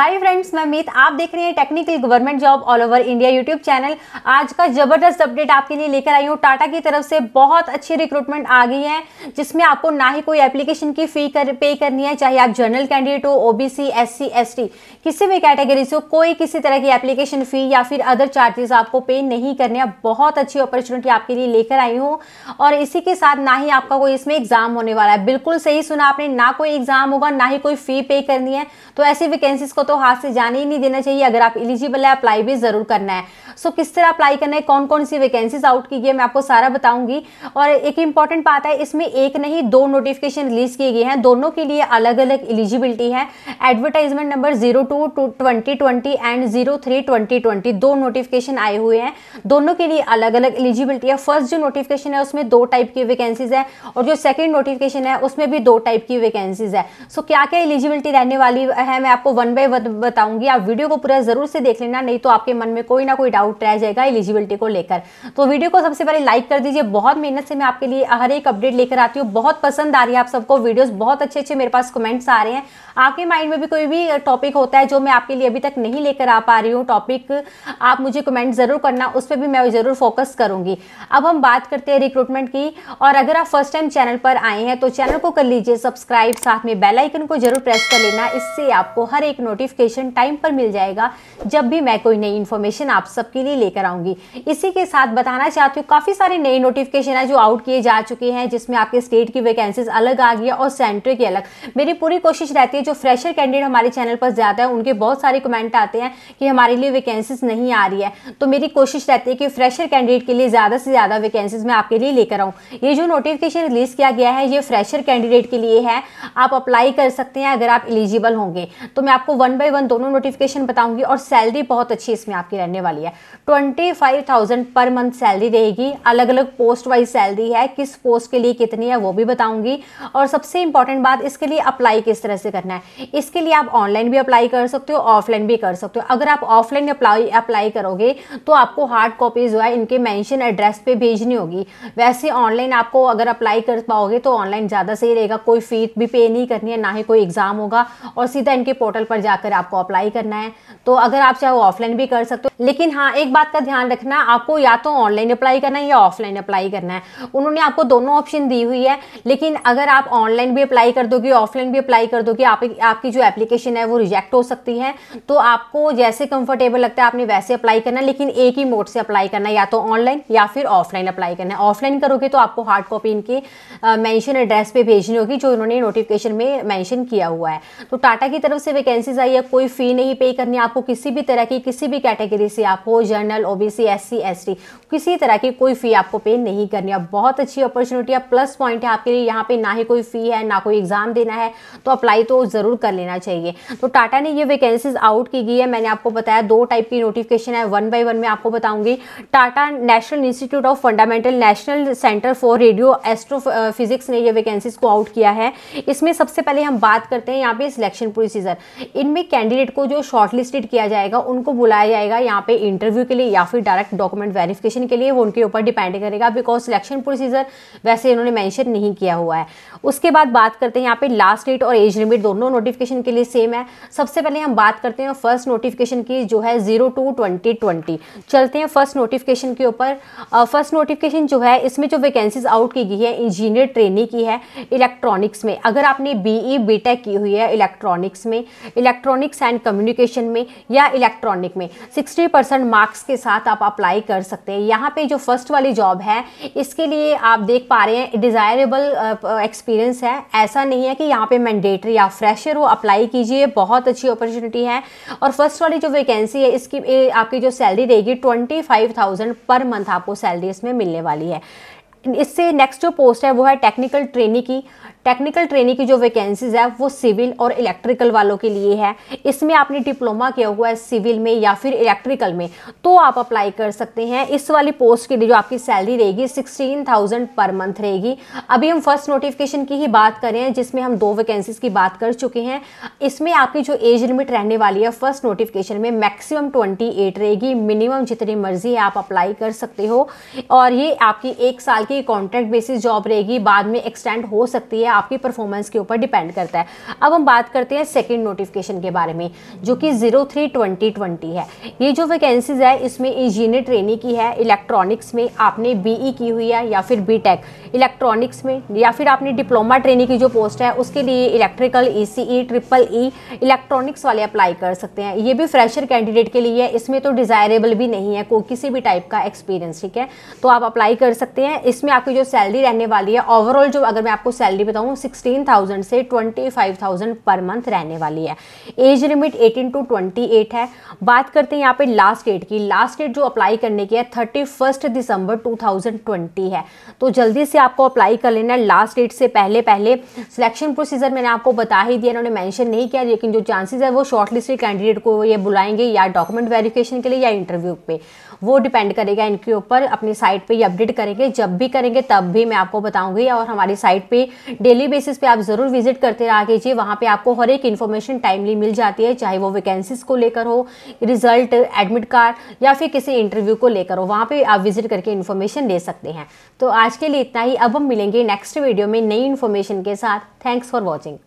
hi friends मैं मीत आप देख रहे हैं technical government job all over India YouTube channel आज का ज़बरदस्त अपडेट आपके लिए लेकर आई हूँ टाटा की तरफ से बहुत अच्छी रिक्रूटमेंट आ गई है जिसमें आपको ना ही कोई एप्लीकेशन की फ़ी कर पे करनी है चाहे आप जनरल कैंडिडेट हो O B C S C S T किसी भी कैटेगरी से हो कोई किसी तरह की एप्लीकेशन फ़ी या फिर अदर चार्जेस आपको पे नहीं करने हैं बहुत अच्छी अपॉर्चुनिटी आपके लिए लेकर आई हूँ और इसी के साथ ना ही आपका कोई इसमें एग्ज़ाम होने वाला है बिल्कुल सही सुना आपने ना कोई एग्ज़ाम होगा ना ही कोई फ़ी पे करनी है तो ऐसी वैकेंसीज को तो तो हाथ से जाने ही नहीं देना चाहिए अगर आप इलिजिबल है अप्लाई भी ज़रूर करना है सो so, किस तरह अप्लाई करना है कौन कौन सी वैकेंसीज आउट की गई है मैं आपको सारा बताऊंगी और एक इंपॉर्टेंट बात है इसमें एक नहीं दो नोटिफिकेशन रिलीज किए गए हैं दोनों के लिए अलग अलग इलिजिबिलिटी है advertisement number zero two and zero three दो नोटिफिकेशन आए हुए हैं दोनों के लिए अलग अलग एलिजिबिलिटी है फर्स्ट जो नोटिफिकेशन है उसमें दो टाइप की वैकेंसीज है और जो सेकेंड नोटिफिकेशन है उसमें भी दो टाइप की वैकेंसीज है सो so, क्या क्या एलिजिबिलिटी रहने वाली है मैं आपको वन बाय चीज़ें बताऊंगी आप वीडियो को पूरा ज़रूर से देख लेना नहीं तो आपके मन में कोई ना कोई डाउट रह जाएगा एलिजिबिलिटी को लेकर तो वीडियो को सबसे पहले लाइक कर दीजिए बहुत मेहनत से मैं आपके लिए हर एक अपडेट लेकर आती हूँ बहुत पसंद आ रही है आप सबको वीडियोज़ बहुत अच्छे अच्छे मेरे पास कमेंट्स आ रहे हैं आपके माइंड में भी कोई भी टॉपिक होता है जो मैं आपके लिए अभी तक नहीं लेकर आ पा रही हूँ टॉपिक आप मुझे कमेंट ज़रूर करना उस पर भी मैं ज़रूर फोकस करूंगी अब हम बात करते हैं रिक्रूटमेंट की और अगर आप फर्स्ट टाइम चैनल पर आए हैं तो चैनल को कर लीजिए सब्सक्राइब साथ में बेल आइकन को जरूर प्रेस कर लेना इससे आपको हर एक नोटिस नोटिफिकेशन टाइम पर मिल जाएगा जब भी मैं कोई नई इन्फॉर्मेशन आप सबके लिए लेकर आऊँगी इसी के साथ बताना चाहती हूँ काफ़ी सारे नए नोटिफिकेशन है जो आउट किए जा चुके हैं जिसमें आपके स्टेट की वैकेंसीज अलग आ गई है और सेंटर की अलग मेरी पूरी कोशिश रहती है जो फ्रेशर कैंडिडेट हमारे चैनल पर ज़्यादा है उनके बहुत सारे कमेंट आते हैं कि हमारे लिए वैकेंसीज नहीं आ रही है तो मेरी कोशिश रहती है कि फ्रेशर कैंडिडेट के लिए ज़्यादा से ज़्यादा वैकेंसीज मैं आपके लिए लेकर आऊँ ये जो नोटिफिकेशन रिलीज़ किया गया है ये फ्रेशर कैंडिडेट के लिए है आप अप्लाई कर सकते हैं अगर आप एलिजिबल होंगे तो मैं आपको वन वन बाई वन दोनों नोटिफिकेशन बताऊंगी और सैलरी बहुत अच्छी इसमें आपकी रहने वाली है twenty five thousand per month salary रहेगी अलग अलग पोस्ट वाइज सैलरी है किस पोस्ट के लिए कितनी है वो भी बताऊंगी और सबसे इंपॉर्टेंट बात इसके लिए अप्लाई किस तरह से करना है इसके लिए आप ऑनलाइन भी अप्लाई कर सकते हो ऑफलाइन भी कर सकते हो अगर आप ऑफलाइन अप्लाई अप्लाई करोगे तो आपको हार्ड कॉपी जो है इनके मैंशन एड्रेस पर भेजनी होगी वैसे ऑनलाइन आपको अगर अप्लाई कर पाओगे तो ऑनलाइन ज़्यादा सही रहेगा कोई फीस भी पे नहीं करनी है ना ही कोई एग्ज़ाम होगा और सीधा इनके पोर्टल पर जाकर जाकर आपको अप्लाई करना है तो अगर आप चाहे वो ऑफलाइन भी कर सकते हो लेकिन हाँ एक बात का ध्यान रखना आपको या तो ऑनलाइन अप्लाई करना है या ऑफलाइन अप्लाई करना है उन्होंने आपको दोनों ऑप्शन दी हुई है लेकिन अगर आप ऑनलाइन भी अप्लाई कर दोगे ऑफलाइन भी अप्लाई कर दोगे आप, आपकी जो एप्लीकेशन है वो रिजेक्ट हो सकती है तो आपको जैसे कंफर्टेबल लगता है आपने वैसे अप्लाई करना लेकिन एक ही मोड से अप्लाई करना या तो ऑनलाइन या फिर ऑफलाइन अप्लाई करना है ऑफलाइन करोगे तो आपको हार्ड कॉपी इनके मैंशन एड्रेस पर भेजनी होगी जो इन्होंने नोटिफिकेशन में मैंशन किया हुआ है तो टाटा की तरफ से वैकेंसीज आई या कोई फ़ी नहीं पे करनी आपको किसी भी तरह की किसी भी कैटेगरी से आप हो जनरल ओबीसी एससी एसटी किसी तरह की कोई फ़ी आपको पे नहीं करनी अब बहुत अच्छी अपॉर्चुनिटी है प्लस पॉइंट है आपके लिए यहाँ पे ना ही कोई फ़ी है ना कोई एग्ज़ाम देना है तो अप्लाई तो ज़रूर कर लेना चाहिए तो टाटा ने ये वैकेंसीज आउट की गई है मैंने आपको बताया दो टाइप की नोटिफिकेशन है वन बाई वन में आपको बताऊंगी Tata national institute of fundamental national centre for radio astrophysics ने ये वैकेंसीज को आउट किया है इसमें सबसे पहले हम बात करते हैं यहाँ पे सिलेक्शन प्रोसीजर इनमें में कैंडिडेट को जो शॉर्टलिस्टेड किया जाएगा उनको बुलाया जाएगा यहाँ पे इंटरव्यू के लिए या फिर डायरेक्ट डॉक्यूमेंट वेरिफिकेशन के लिए वो उनके ऊपर डिपेंड करेगा बिकॉज सिलेक्शन प्रोसीजर वैसे इन्होंने मैंशन नहीं किया हुआ है उसके बाद बात करते हैं यहाँ पे लास्ट डेट और एज लिमिट दोनों नोटिफिकेशन के लिए सेम है सबसे पहले हम बात करते हैं फर्स्ट नोटिफिकेशन की जो है जीरो टू ट्वेंटी ट्वेंटी चलते हैं फर्स्ट नोटिफिकेशन के ऊपर फर्स्ट नोटिफिकेशन जो है इसमें जो वैकेंसीज आउट की गई है इंजीनियर ट्रेनिंग की है इलेक्ट्रॉनिक्स में अगर आपने बी ई e की हुई है इलेक्ट्रॉनिक्स में इलेक्ट्रॉ इलेक्ट्रॉनिक्स एंड कम्युनिकेशन में या इलेक्ट्रॉनिक में 60 परसेंट मार्क्स के साथ आप अप्लाई कर सकते हैं यहाँ पे जो फर्स्ट वाली जॉब है इसके लिए आप देख पा रहे हैं डिज़ायरेबल एक्सपीरियंस है ऐसा नहीं है कि यहाँ पे मैंडेटरी या फ्रेशर वो अप्लाई कीजिए बहुत अच्छी अपॉर्चुनिटी है और फर्स्ट वाली जो वैकेंसी है इसकी आपकी जो सैलरी रहेगी ट्वेंटी पर मंथ आपको सैलरी इसमें मिलने वाली है इससे नेक्स्ट जो पोस्ट है वो है टेक्निकल ट्रेनिंग की टेक्निकल ट्रेनिंग की जो वैकेंसीज है वो सिविल और इलेक्ट्रिकल वालों के लिए है इसमें आपने डिप्लोमा किया हुआ है सिविल में या फिर इलेक्ट्रिकल में तो आप अप्लाई कर सकते हैं इस वाली पोस्ट के लिए जो आपकी सैलरी रहेगी सिक्सटीन थाउजेंड पर मंथ रहेगी अभी हम फर्स्ट नोटिफिकेशन की ही बात करें जिसमें हम दो वैकेंसीज की बात कर चुके हैं इसमें आपकी जो एज लिमिट रहने वाली है फर्स्ट नोटिफिकेशन में मैक्सिमम ट्वेंटी रहेगी मिनिमम जितनी मर्जी है आप अप्लाई कर सकते हो और ये आपकी एक साल की कॉन्ट्रैक्ट बेसिस जॉब रहेगी बाद में एक्सटेंड हो सकती है या आपकी परफॉर्मेंस के ऊपर डिपेंड करता है अब हम बात करते हैं सेकेंड नोटिफिकेशन के बारे में जो कि जीरो थ्री ट्वेंटी ट्वेंटी है ये जो वैकेंसीज है इसमें इंजीनियर ट्रेनिंग की है इलेक्ट्रॉनिक्स में आपने बी e की हुई है या फिर बी इलेक्ट्रॉनिक्स में या फिर आपने डिप्लोमा ट्रेनिंग की जो पोस्ट है उसके लिए electrical E triple E electronics वाले अप्लाई कर सकते हैं ये भी फ्रेशर कैंडिडेट के लिए है इसमें तो डिज़ायरेबल भी नहीं है कोई किसी भी टाइप का एक्सपीरियंस ठीक है तो आप अप्लाई कर सकते हैं इसमें आपकी जो सैलरी रहने वाली है ओवरऑल जो अगर मैं आपको सैलरी बताऊँ हूँ सिक्सटीन थाउजेंड से twenty five thousand per month रहने वाली है age limit eighteen to twenty eight है बात करते हैं यहाँ पे लास्ट डेट की लास्ट डेट जो अप्लाई करने की है thirty first December two thousand twenty है तो जल्दी से आपको अप्लाई कर लेना है लास्ट डेट से पहले पहले सिलेक्शन प्रोसीजर मैंने आपको बता ही दिया इन्होंने मैंशन नहीं किया लेकिन जो चांसेज है वो शॉर्ट लिस्टेड कैंडिडेट को ये बुलाएंगे या डॉक्यूमेंट वेरिफिकेशन के लिए या इंटरव्यू पे वो डिपेंड करेगा इनके ऊपर अपनी साइट पर ये अपडेट करेंगे जब भी करेंगे तब भी मैं आपको बताऊँगी और हमारी साइट पर डेली बेसिस पे आप ज़रूर विजिट करते रह कीजिए वहां पे आपको हर एक इन्फॉर्मेशन टाइमली मिल जाती है चाहे वो वैकेंसीज को लेकर हो रिजल्ट एडमिट कार्ड या फिर किसी इंटरव्यू को लेकर हो वहाँ पर आप विजिट करके इन्फॉर्मेशन ले सकते हैं तो आज के लिए इतना ही अब हम मिलेंगे नेक्स्ट वीडियो में नई इन्फॉर्मेशन के साथ थैंक्स फॉर वॉचिंग